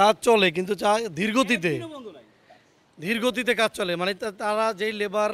কাজ চলে কিন্তু যা ধীরগতিতে ধীরগতিতে কাজ চলে মানে তারা যেই লেবার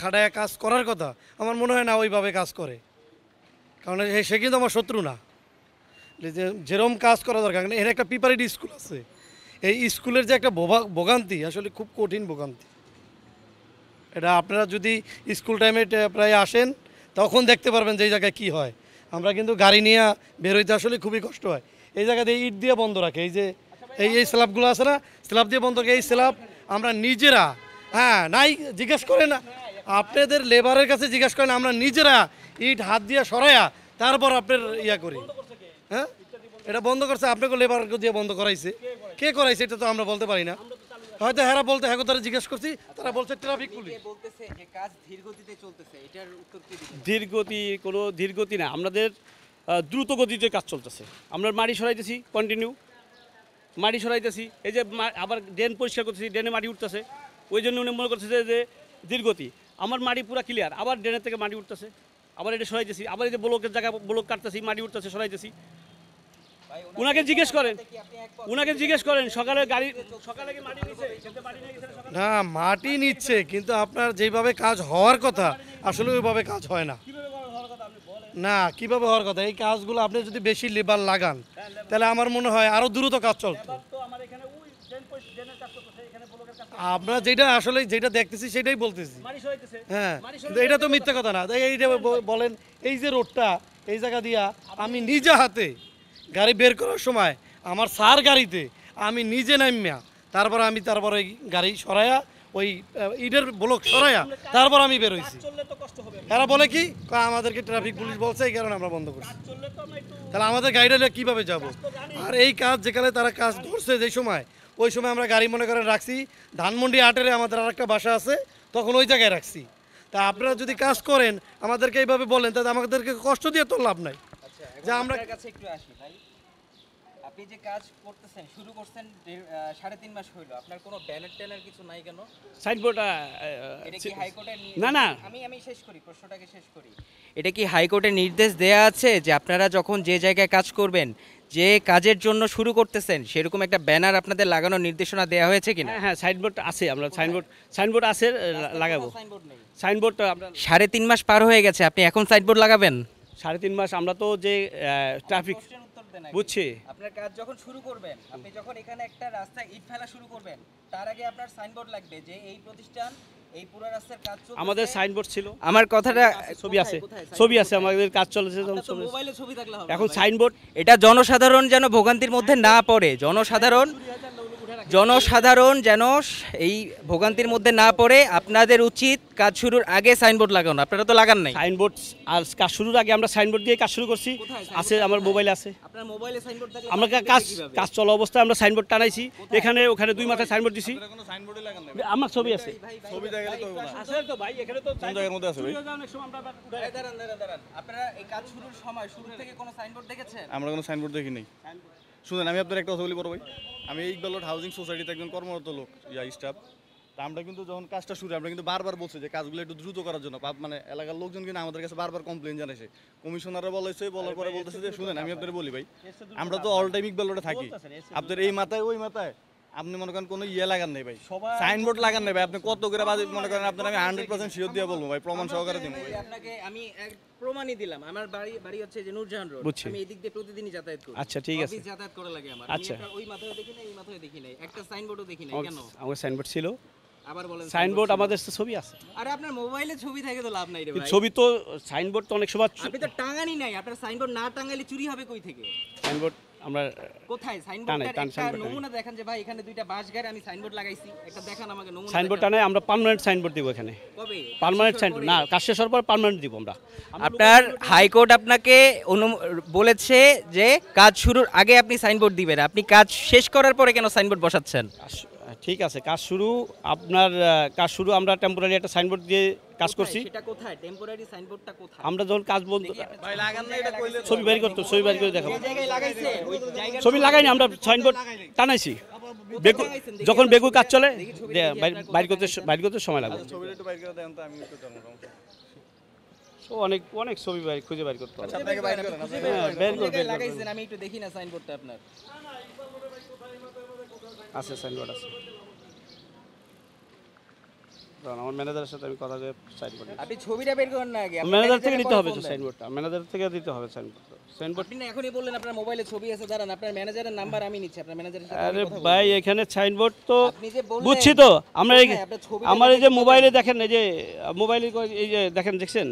খাটায় কাজ করার কথা আমার মনে হয় না ওইভাবে কাজ করে কারণ সে কিন্তু আমার শত্রু না যেরম কাজ করা দরকার কারণ এর একটা প্রিপারেড স্কুল আছে এই স্কুলের যে একটা ভোগান্তি আসলে খুব কঠিন ভোগান্তি এটা আপনারা যদি স্কুল টাইমে প্রায় আসেন তখন দেখতে পারবেন যে এই জায়গায় কী হয় আমরা কিন্তু গাড়ি নিয়ে বেরোইতে আসলে খুবই কষ্ট হয় এই জায়গাতে ইট দিয়ে বন্ধ রাখে এই যে এই এই স্ল্যাবগুলো আছে না স্ল্যাব দিয়ে বন্ধ এই স্ল্যাব আমরা নিজেরা হ্যাঁ নাই জিজ্ঞেস করে না আপনাদের লেবারের কাছে জিজ্ঞেস করেন আমরা নিজেরা ইট হাত দিয়ে সরাইয়া তারপর আপনার ইয়া করি হ্যাঁ এটা বন্ধ করছে আপনাকে লেবার দিয়ে বন্ধ করাইছে কে করাইছে এটা তো আমরা বলতে পারি না হয়তো হেরা বলতে হ্যাঁ তারা জিজ্ঞেস করছি তারা বলছে ট্রাফিক ধীরগতি কোনো ধীরগতি না আমাদের দ্রুত গতিতে কাজ চলতেছে আমরা মাটি সরাইতেছি কন্টিনিউ মাটি সরাইতেছি এই যে আবার ড্রেন পরিষ্কার করতেছি ড্রেনে মাটি উঠতেছে ওই জন্য উনি মনে করতেছে যে দীর্ঘতি আমার মাটি পুরো ক্লিয়ার আবার ড্রেনের থেকে মাটি উঠতেছে আবার এটা সরাইতেছি আবার এই যে ব্লকের জায়গা ব্লক কাটতেছি মাটি উঠতেছে সরাইতেছি উনাকে জিজ্ঞেস করেন উনাকে জিজ্ঞেস করেন সকালে গাড়ি সকালে মাটি না মাটি নিচ্ছে কিন্তু আপনার যেভাবে কাজ হওয়ার কথা আসলে ওইভাবে কাজ হয় না না কিভাবে হওয়ার কথা এই কাজগুলো আপনি যদি বেশি লেবার লাগান তাহলে আমার মনে হয় আরো দ্রুত কাজ চলতো আমরা যেটা আসলে যেটা দেখতেছি সেটাই বলতেছি হ্যাঁ এটা তো মিথ্যা কথা না এইটা বলেন এই যে রোডটা এই জায়গা দিয়া আমি নিজে হাতে গাড়ি বের করার সময় আমার সার গাড়িতে আমি নিজে নামিয়া তারপরে আমি তারপরে গাড়ি সরাইয়া ওই ইটের ব্লক সরাইয়া তারপর আমি বেরোইছি এরা বলে কি আমাদেরকে ট্রাফিক পুলিশ বলছে এই কারণে আমরা বন্ধ করছি তাহলে আমাদের গাড়িটা কীভাবে যাব আর এই কাজ যেখানে তারা কাজ ধরছে যে সময় ওই সময় আমরা গাড়ি মনে করেন রাখছি ধানমন্ডি আটের আমাদের আর একটা বাসা আছে তখন ওই জায়গায় রাখছি তা আপনারা যদি কাজ করেন আমাদেরকে এইভাবে বলেন তাহলে আমাদেরকে কষ্ট দিয়ে তো লাভ নাই আচ্ছা, যে আমরা কাছে একটু আসি ভাই আপনি যে কাজ করতেছেন শুরু করছেন সাড়ে তিন মাস আপনার কোনো ব্যানার ট্যানার কিছু নাই কেন সাইনবোর্ড না না আমি আমি শেষ করি প্রশ্নটাকে শেষ করি এটা কি হাইকোর্টের নির্দেশ দেয়া আছে যে আপনারা যখন যে জায়গায় কাজ করবেন যে কাজের জন্য শুরু করতেছেন সেরকম একটা ব্যানার আপনাদের লাগানোর নির্দেশনা দেওয়া হয়েছে কিনা হ্যাঁ সাইনবোর্ড হ্যাঁ, আছে আমরা সাইনবোর্ড সাইনবোর্ড আছে লাগাবো সাইনবোর্ড সাড়ে তিন মাস পার হয়ে গেছে আপনি এখন সাইনবোর্ড লাগাবেন সাড়ে তিন মাস আমরা তো যে ট্রাফিক বুঝছি আপনার কাজ যখন শুরু করবেন আপনি যখন এখানে একটা রাস্তা ইট ফেলা শুরু করবেন তার আগে আপনার সাইনবোর্ড লাগবে যে এই প্রতিষ্ঠান এই পুরো রাস্তার কাজ চলছে আমাদের সাইনবোর্ড ছিল আমার কথাটা ছবি আছে ছবি আছে আমাদের কাজ চলেছে মোবাইলে ছবি থাকলে হবে এখন সাইনবোর্ড এটা জনসাধারণ যেন ভোগান্তির মধ্যে না পড়ে জনসাধারণ আচ্ছা, জনসাধারণ যেন এই ভোগান্তির মধ্যে না পড়ে আপনাদের উচিত কাজ শুরুর আগে সাইনবোর্ড লাগানো আপনারা তো লাগান নাই সাইনবোর্ড আর কাজ শুরুর আগে আমরা সাইনবোর্ড দিয়ে কাজ শুরু করছি আছে আমার মোবাইলে আছে আমরা কাজ কাজ চলা অবস্থায় আমরা সাইনবোর্ড টানাইছি এখানে ওখানে দুই মাথায় সাইনবোর্ড দিছি আমার ছবি আছে আমরা কোনো সাইনবোর্ড দেখিনি শুনেন আমি আপনার একটা কথা বলি বড় ভাই আমি ইকবালট হাউজিং সোসাইটিতে একজন কর্মরত লোক ইয়া স্টাফ তা আমরা কিন্তু যখন কাজটা শুরু আমরা কিন্তু বারবার বলছি যে কাজগুলো একটু দ্রুত করার জন্য মানে এলাকার লোকজন কিন্তু আমাদের কাছে বারবার কমপ্লেন জানাইছে কমিশনাররা বলেছে বলার পরে বলতেছে যে শুনেন আমি আপনার বলি ভাই আমরা তো অল টাইম ইকবালটে থাকি আপনার এই মাথায় ওই মাথায় আপনি মনে করেন কোনো ইয়ে লাগান নাই ভাই সাইনবোর্ড লাগান নাই ভাই আপনি কত করে বাজে মনে করেন আপনার আমি হান্ড্রেড পার্সেন্ট শিওর দিয়ে বলবো ভাই প্রমাণ সহকারে দিন আপনাকে আমি প্রমাণই দিলাম আমার বাড়ি বাড়ি হচ্ছে যে নূরজাহান রোড আমি এদিক দিয়ে প্রতিদিনই যাতায়াত করি আচ্ছা ঠিক আছে যাতায়াত লাগে আমার আচ্ছা ওই মাথায় দেখি না এই মাথায় দেখি না একটা সাইনবোর্ডও দেখি না কেন আমার সাইনবোর্ড ছিল আবার বলেন সাইনবোর্ড আমাদের তো ছবি আছে আরে আপনার মোবাইলে ছবি থাকে তো লাভ নাই রে ভাই ছবি তো সাইনবোর্ড তো অনেক সময় আপনি তো টাঙানি নাই আপনার সাইনবোর্ড না টাঙালে চুরি হবে কই থেকে সাইনবোর্ড আমরা কোথায় নমুনা দেখেন যে ভাই এখানে দুইটা আমি সাইনবোর্ড লাগাইছি একটা আমাকে নমুনা আমরা পার্মানেন্ট সাইনবোর্ড দিব এখানে কবে পার্মানেন্ট সাইনবোর্ড না কাজ পর পার্মানেন্ট দিব আমরা আপনার হাইকোর্ট আপনাকে বলেছে যে কাজ শুরুর আগে আপনি সাইনবোর্ড দিবেন আপনি কাজ শেষ করার পরে কেন সাইনবোর্ড বসাচ্ছেন ঠিক আছে কাজ শুরু আপনার কাজ শুরু আমরা টেম্পোরারি একটা সাইনবোর্ড দিয়ে কাজ করছি আমরা যখন কাজ বন্ধ ছবি বাইর করতো ছবি বাড়ি করে দেখাবো ছবি লাগাইনি আমরা সাইনবোর্ড টানাইছি যখন বেগু কাজ চলে বাইর করতে বাইর করতে সময় লাগবে অনেক অনেক ছবি বাইর খুঁজে বাইর করতে হবে আচ্ছা, বাইর করে হ্যাঁ, আমি একটু দেখি না সাইনবোর্ডটা আপনার আছে সাইনবোর্ড আছে আমার ম্যানেজারের সাথে আমি কথা বলে সাইনবোর্ড আপনি ছবিটা বের না আগে ম্যানেজার থেকে নিতে হবে সাইনবোর্ডটা ম্যানেজার থেকে দিতে হবে সাইনবোর্ড আপনি এখনই বললেন আপনার মোবাইলে ছবি আছে দাঁড়ান আপনার ম্যানেজারের নাম্বার আমি নিচ্ছি আপনার ম্যানেজারের সাথে আরে ভাই এখানে সাইনবোর্ড তো বুঝছি তো আমরা হ্যাঁ, আমার এই যে মোবাইলে দেখেন এই যে মোবাইলে এই যে দেখেন দেখছেন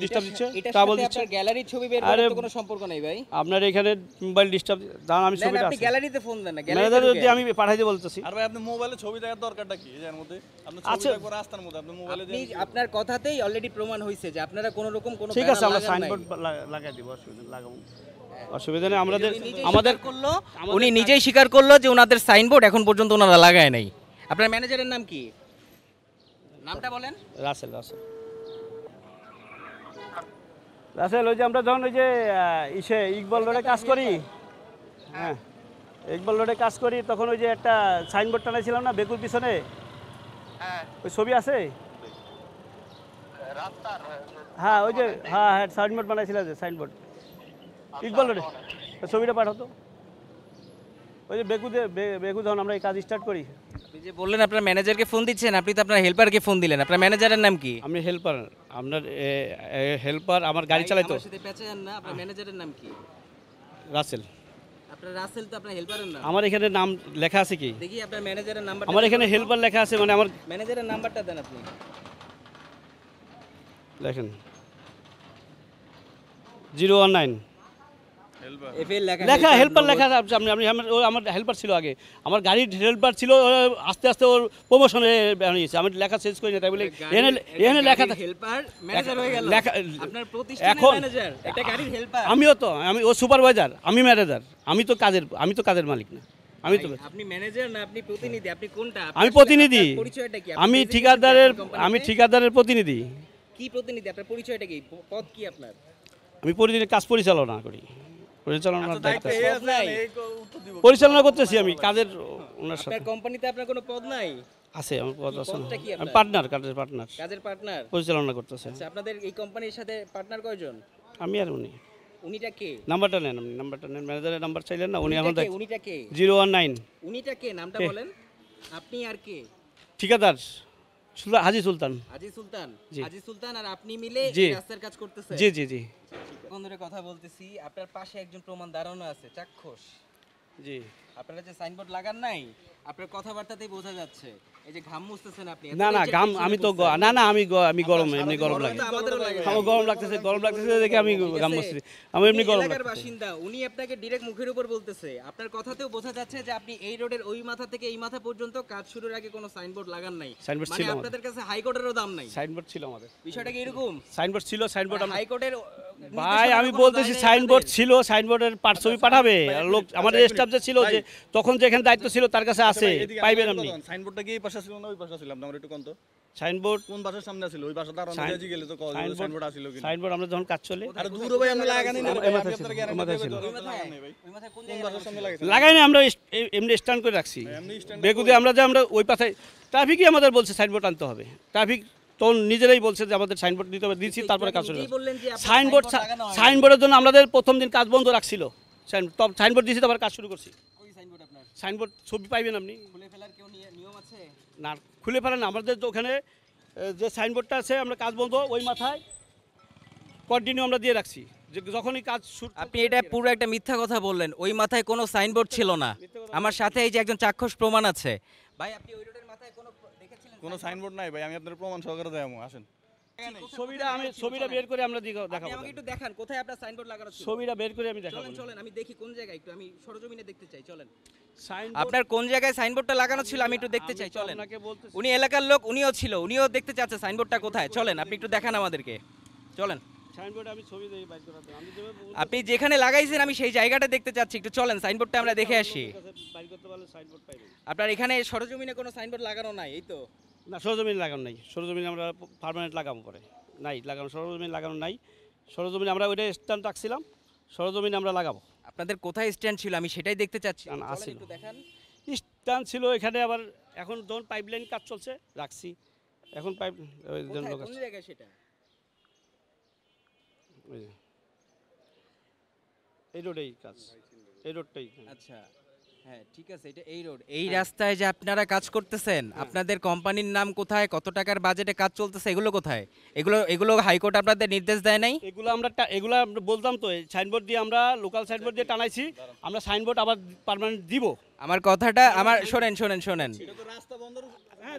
ডিস্টার্ব দিচ্ছে ট্রাবল দিচ্ছে গ্যালারির ছবি বের কোনো সম্পর্ক নাই ভাই আপনার এখানে মোবাইল ডিস্টার্ব দাঁড়ান আমি ছবিটা আপনি গ্যালারিতে ফোন দেন না গ্যালারিতে যদি আমি বলতেছি আর ভাই আপনি মোবাইলে ছবি দেখার দরকারটা কি এর মধ্যে আপনি ছবি আচ্ছা। রাস্তার মধ্যে আপনি মোবাইলে আপনি আপনার কথাতেই অলরেডি প্রমাণ হইছে যে আপনারা কোনো রকম কোনো ঠিক আছে আমরা সাইনবোর্ড লাগাই দিব অসুবিধা লাগাবো অসুবিধা নেই আমাদের আমাদের করলো উনি নিজেই স্বীকার করলো যে ওনাদের সাইনবোর্ড এখন পর্যন্ত ওনারা লাগায় নাই আপনার ম্যানেজারের নাম কি নামটা বলেন রাসেল রাসেল রাসেল ওই যে আমরা যখন ওই যে ইসে ইকবল রোডে কাজ করি হ্যাঁ ইকবল রোডে কাজ করি তখন ওই যে একটা সাইনবোর্ড টানাইছিলাম না বেকুর পিছনে হ্যাঁ। ওই ছবি আছে হ্যাঁ, হ্যাঁ ওই যে হ্যাঁ হ্যাঁ সাইনবোর্ড বানাইছিলাম যে সাইনবোর্ড আচ্ছা, ইকবল রোডে ছবিটা পাঠাতো ওই যে বেকুদে বেকু যখন আমরা এই কাজ স্টার্ট করি যে বললেন আপনার ম্যানেজারকে ফোন দিচ্ছেন আপনি তো আপনার হেল্পারকে ফোন দিলেন আপনার ম্যানেজারের নাম কি আমি হেল্পার আপনার হেল্পার আমার গাড়ি চালাই তো না আপনার ম্যানেজারের নাম রাসেল আমার এখানে নাম লেখা আছে কি দেখি আপনার ম্যানেজারের নাম্বার আমার এখানে হেল্পার লেখা আছে মানে আমার ম্যানেজারের নাম্বারটা দেন আপনি লেখেন জিরো ওয়ান নাইন লেখা হেল্পার লেখা আপনি আপনি আমার হেল্পার ছিল আগে আমার গাড়ির হেল্পার ছিল আস্তে আস্তে ওর প্রমোশনে বানিয়েছে আমি লেখা চেঞ্জ করি না তাই বলে এখানে এখানে লেখা হেল্পার ম্যানেজার হয়ে গেল আপনার প্রতিষ্ঠান ম্যানেজার এটা গাড়ির হেল্পার আমিও তো আমি ও সুপারভাইজার আমি ম্যানেজার আমি তো কাজের আমি তো কাজের মালিক না আমি তো আপনি ম্যানেজার না আপনি প্রতিনিধি আপনি কোনটা আমি প্রতিনিধি পরিচয়টা কি আমি ঠিকাদারের আমি ঠিকাদারের প্রতিনিধি কি প্রতিনিধি আপনার পরিচয়টা কি পদ কি আপনার আমি প্রতিদিন কাজ পরিচালনা করি পরিচালনার আচ্ছা, দায়িত্ব পরিচালনা করতেছি আমি কাজের ওনার সাথে কোম্পানিতে আপনার কোনো পদ নাই আছে আমার পদ আছে আমি পার্টনার কাজের পার্টনার কাজের পার্টনার পরিচালনা করতেছে আচ্ছা আপনাদের এই কোম্পানির সাথে পার্টনার কয়জন আমি আর উনি উনিটা কে নাম্বারটা নেন আপনি নাম্বারটা নেন ম্যানেজারের নাম্বার চাইলেন না উনি এখন উনিটা কে জিরো ওয়ান নাইন উনিটা কে নামটা বলেন আপনি আর কে ঠিকাদার হাজি সুলতান হাজি সুলতান হাজি সুলতান আর আপনি মিলে রাস্তার কাজ করতেছেন জি জি জি ধরে কথা বলতেছি আপনার পাশে একজন প্রমাণ দাঁড়ানো আছে চাক্ষুষ জি আপনারা যে সাইনবোর্ড লাগান নাই আপনার কথাবার্তাতেই বোঝা যাচ্ছে এই যে ঘাম মুছতেছেন আপনি না না ঘাম আমি তো না না আমি আমি গরম এমনি গরম লাগে আমার গরম লাগতেছে গরম লাগতেছে দেখে আমি ঘাম মুছছি আমি এমনি গরম লাগতেছে বাসিন্দা উনি আপনাকে ডাইরেক্ট মুখের উপর বলতেছে আপনার কথাতেও বোঝা যাচ্ছে যে আপনি এই রোডের ওই মাথা থেকে এই মাথা পর্যন্ত কাজ শুরুর আগে কোনো সাইনবোর্ড লাগান নাই সাইনবোর্ড মানে ছিল আপনাদের কাছে হাইকোর্টেরও দাম নাই সাইনবোর্ড ছিল আমাদের বিষয়টা কি এরকম সাইনবোর্ড ছিল সাইনবোর্ড মানে হাইকোর্টের ভাই আমি বলতেছি সাইনবোর্ড ছিল সাইনবোর্ডের পার্ট ছবি পাঠাবে আচ্ছা, লোক আচ্ছা, আমাদের স্টাফ যে ছিল যে তখন যেখানে দায়িত্ব ছিল তার কাছে আছে পাইবেন আপনি সাইনবোর্ডটা কি পাশে ছিল না ওই পাশে ছিলাম আমরা একটু কন্ত সাইনবোর্ড কোন পাশে সামনে ছিল ওই পাশে আর আমরা গেলে তো কল সাইনবোর্ড আছিল কি সাইনবোর্ড আমরা যখন কাজ চলে আর দূর ভাই আমরা লাগানি না এই আপনাদের ছিল ওই মাথায় ছিল ওই মাথায় কোন পাশে সামনে লাগাইছে লাগাই না আমরা এমনি স্ট্যান্ড করে রাখছি হ্যাঁ, বেগুদি আমরা যে আমরা ওই পাশে ট্রাফিকই আমাদের বলছে সাইনবোর্ড আনতে হবে ট্রাফিক তখন নিজেরাই বলছে যে আমাদের সাইনবোর্ড দিতে হবে দিচ্ছি তারপরে কাজ চলে সাইনবোর্ড সাইনবোর্ডের জন্য আমাদের প্রথম দিন কাজ বন্ধ রাখছিল সাইনবোর্ড দিয়েছি তারপর কাজ শুরু করছি সাইনবোর্ড ছবি পাইবেন আপনি খুলে ফেলার কেউ নিয়ম আছে না খুলে ফেলেন আমাদের তো ওখানে যে সাইনবোর্ডটা আছে আমরা কাজ বন্ধ ওই মাথায় কন্টিনিউ আমরা দিয়ে রাখছি যে যখনই কাজ আপনি এটা পুরো একটা মিথ্যা কথা বললেন ওই মাথায় কোনো সাইনবোর্ড ছিল না আমার সাথে এই যে একজন চাক্ষুষ প্রমাণ আছে ভাই আপনি ওই রোডের মাথায় কোনো দেখেছিলেন কোনো সাইনবোর্ড নাই ভাই আমি আপনার প্রমাণ সহকারে দেবো আসেন ছবিটা আমি ছবিটা বের করে আমরা দেখাবো আমাকে একটু দেখান কোথায় আপনার সাইনবোর্ড লাগানো ছবিটা বের করে আমি দেখাবো চলেন চলেন আমি দেখি কোন জায়গায় একটু আমি সরজমিনে দেখতে চাই চলেন আপনার কোন জায়গায় সাইনবোর্ডটা লাগানো ছিল আমি একটু দেখতে চাই চলেন উনি এলাকার লোক উনিও ছিল উনিও দেখতে চাচ্ছে সাইনবোর্ডটা কোথায় চলেন আপনি একটু দেখান আমাদেরকে চলেন আপনি যেখানে লাগাইছেন আমি সেই জায়গাটা দেখতে চাচ্ছি একটু চলেন সাইনবোর্ডটা আমরা দেখে আসি আপনার এখানে সরজমিনে কোনো সাইনবোর্ড লাগানো নাই এই তো না সরজমিন লাগানো নাই সরজমিন আমরা পারমানেন্ট লাগাবো পরে নাই লাগানো সরজমিন লাগানো নাই সরজমিন আমরা ওইটা স্ট্যান্ড রাখছিলাম সরজমিন আমরা লাগাবো আপনাদের কোথায় স্ট্যান্ড ছিল আমি সেটাই দেখতে চাচ্ছি আসছিল স্ট্যান্ড ছিল এখানে আবার এখন ধরুন পাইপ লাইন কাজ চলছে রাখছি এখন পাইপ সেটা এই রোডেই কাজ এই রোডটাই আচ্ছা হ্যাঁ, ঠিক আছে এটা এই রোড এই হ্যাঁ। রাস্তায় যে আপনারা কাজ করতেছেন আপনাদের কোম্পানির নাম কোথায় কত টাকার বাজেটে কাজ চলতেছে এগুলো কোথায় এগুলো এগুলো হাইকোর্ট আপনাদের নির্দেশ দেয় নাই এগুলো আমরা এগুলো আমরা বলতাম তো সাইনবোর্ড দিয়ে আমরা লোকাল সাইনবোর্ড দিয়ে টানাইছি আমরা সাইনবোর্ড আবার দিব আমার কথাটা আমার শোনেন শোনেন শোনেন হ্যাঁ,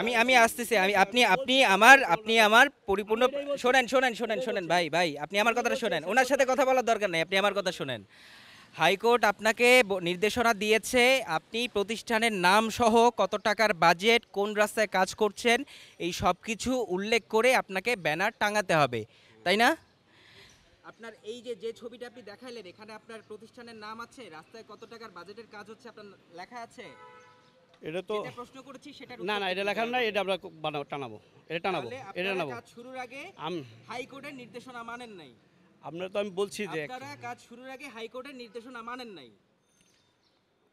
আমি আমি আসতেছি আমি আপনি আপনি আমার আপনি আমার পরিপূর্ণ শোনেন শোনেন শোনেন শোনেন ভাই ভাই আপনি আমার কথাটা শোনেন ওনার সাথে কথা বলার দরকার নেই আপনি আমার কথা শোনেন হাইকোর্ট আপনাকে নির্দেশনা দিয়েছে আপনি প্রতিষ্ঠানের নাম সহ কত টাকার বাজেট কোন রাস্তায় কাজ করছেন এই সব কিছু উল্লেখ করে আপনাকে ব্যানার টাঙাতে হবে তাই না আপনার এই যে যে ছবিটা আপনি দেখাইলেন এখানে আপনার প্রতিষ্ঠানের নাম আছে রাস্তায় কত টাকার বাজেটের কাজ হচ্ছে আপনার লেখা আছে এটা তো প্রশ্ন করেছি সেটা না না এটা লেখা না এটা আমরা বানাবো টানাবো এটা টানাবো এটা টানাবো শুরুর আগে হাইকোর্টের নির্দেশনা মানেন নাই আপনারা তো আমি বলছি যে আপনারা কাজ শুরুর আগে হাইকোর্টের নির্দেশনা মানেন নাই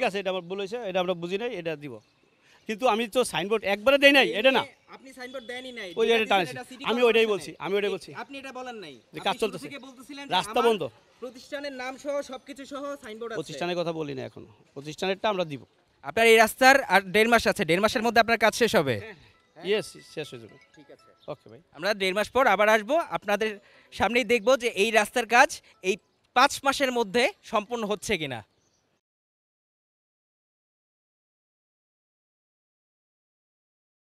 ঠিক আছে এটা আমার ভুল হয়েছে এটা আমরা বুঝি নাই এটা দিব কিন্তু আমি তো সাইনবোর্ড একবারে দেই নাই এটা না আপনি সাইনবোর্ড দেনই নাই ওই এটা টানছি আমি ওইটাই বলছি আমি ওইটাই বলছি আপনি এটা বলেন নাই যে কাজ চলতেছে রাস্তা বন্ধ প্রতিষ্ঠানের নাম সহ সবকিছু সহ সাইনবোর্ড আছে প্রতিষ্ঠানের কথা বলি না এখন প্রতিষ্ঠানেরটা আমরা দিব আপনার এই রাস্তার আর দেড় মাস আছে দেড় মাসের মধ্যে আপনার কাজ শেষ হবে ইয়েস হ্যাঁ, হ্যাঁ। শেষ হয়ে যাবে ঠিক আছে ওকে ভাই আমরা দেড় মাস পর আবার আসব আপনাদের সামনেই দেখব যে এই রাস্তার কাজ এই পাঁচ মাসের মধ্যে সম্পূর্ণ হচ্ছে কিনা